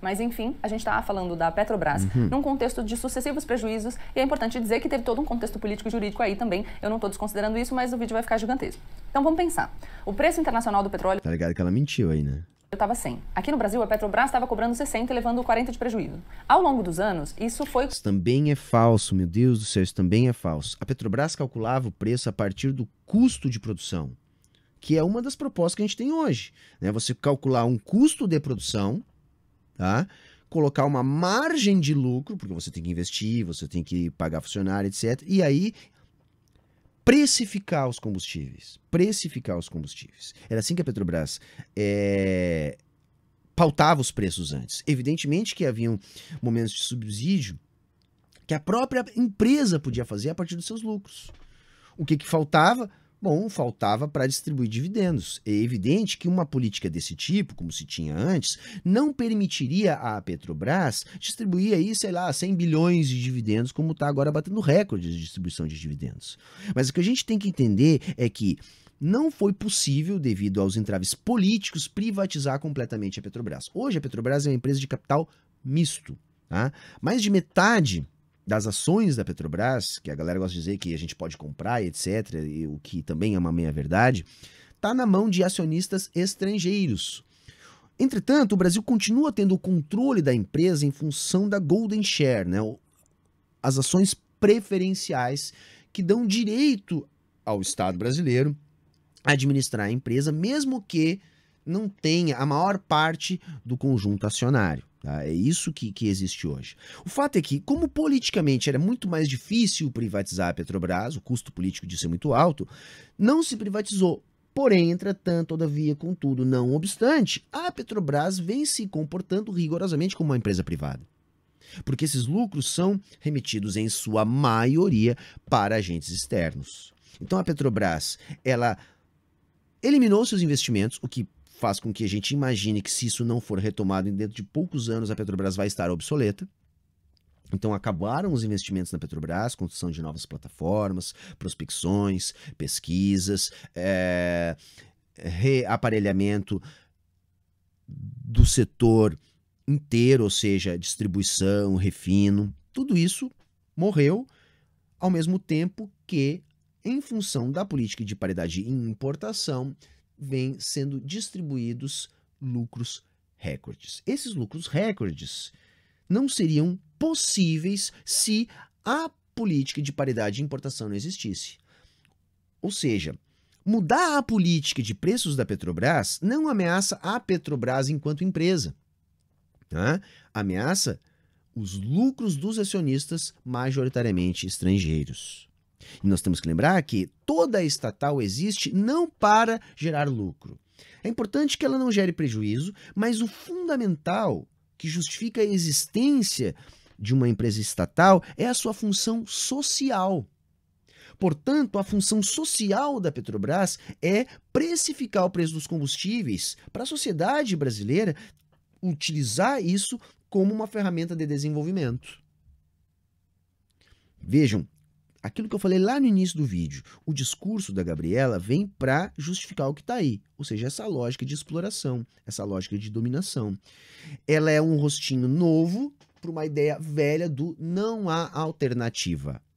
Mas, enfim, a gente estava tá falando da Petrobras uhum. num contexto de sucessivos prejuízos e é importante dizer que teve todo um contexto político e jurídico aí também. Eu não estou desconsiderando isso, mas o vídeo vai ficar gigantesco. Então, vamos pensar. O preço internacional do petróleo... Tá ligado que ela mentiu aí, né? eu estava sem. Aqui no Brasil, a Petrobras estava cobrando 60, levando 40 de prejuízo. Ao longo dos anos, isso foi. Isso também é falso, meu Deus do céu, isso também é falso. A Petrobras calculava o preço a partir do custo de produção, que é uma das propostas que a gente tem hoje. Né? Você calcular um custo de produção tá? Colocar uma margem de lucro, porque você tem que investir, você tem que pagar funcionário, etc. E aí precificar os combustíveis. Precificar os combustíveis. Era assim que a Petrobras é, pautava os preços antes. Evidentemente que haviam momentos de subsídio que a própria empresa podia fazer a partir dos seus lucros. O que, que faltava? Bom, faltava para distribuir dividendos. É evidente que uma política desse tipo, como se tinha antes, não permitiria à Petrobras distribuir aí, sei lá, 100 bilhões de dividendos, como está agora batendo recordes de distribuição de dividendos. Mas o que a gente tem que entender é que não foi possível, devido aos entraves políticos, privatizar completamente a Petrobras. Hoje a Petrobras é uma empresa de capital misto. Tá? Mais de metade das ações da Petrobras, que a galera gosta de dizer que a gente pode comprar, etc., e o que também é uma meia-verdade, está na mão de acionistas estrangeiros. Entretanto, o Brasil continua tendo o controle da empresa em função da Golden Share, né? as ações preferenciais que dão direito ao Estado brasileiro a administrar a empresa, mesmo que não tenha a maior parte do conjunto acionário. Tá? É isso que, que existe hoje. O fato é que, como politicamente era muito mais difícil privatizar a Petrobras, o custo político disso é muito alto, não se privatizou. Porém, entretanto, todavia, contudo, não obstante, a Petrobras vem se comportando rigorosamente como uma empresa privada. Porque esses lucros são remetidos, em sua maioria, para agentes externos. Então a Petrobras, ela eliminou seus investimentos, o que faz com que a gente imagine que se isso não for retomado dentro de poucos anos, a Petrobras vai estar obsoleta. Então acabaram os investimentos na Petrobras, construção de novas plataformas, prospecções, pesquisas, é, reaparelhamento do setor inteiro, ou seja, distribuição, refino, tudo isso morreu ao mesmo tempo que, em função da política de paridade em importação, vêm sendo distribuídos lucros recordes. Esses lucros recordes não seriam possíveis se a política de paridade de importação não existisse. Ou seja, mudar a política de preços da Petrobras não ameaça a Petrobras enquanto empresa. Tá? Ameaça os lucros dos acionistas majoritariamente estrangeiros. E nós temos que lembrar que toda estatal existe não para gerar lucro. É importante que ela não gere prejuízo, mas o fundamental que justifica a existência de uma empresa estatal é a sua função social. Portanto, a função social da Petrobras é precificar o preço dos combustíveis para a sociedade brasileira utilizar isso como uma ferramenta de desenvolvimento. Vejam, aquilo que eu falei lá no início do vídeo, o discurso da Gabriela vem para justificar o que está aí, ou seja, essa lógica de exploração, essa lógica de dominação. Ela é um rostinho novo para uma ideia velha do não há alternativa.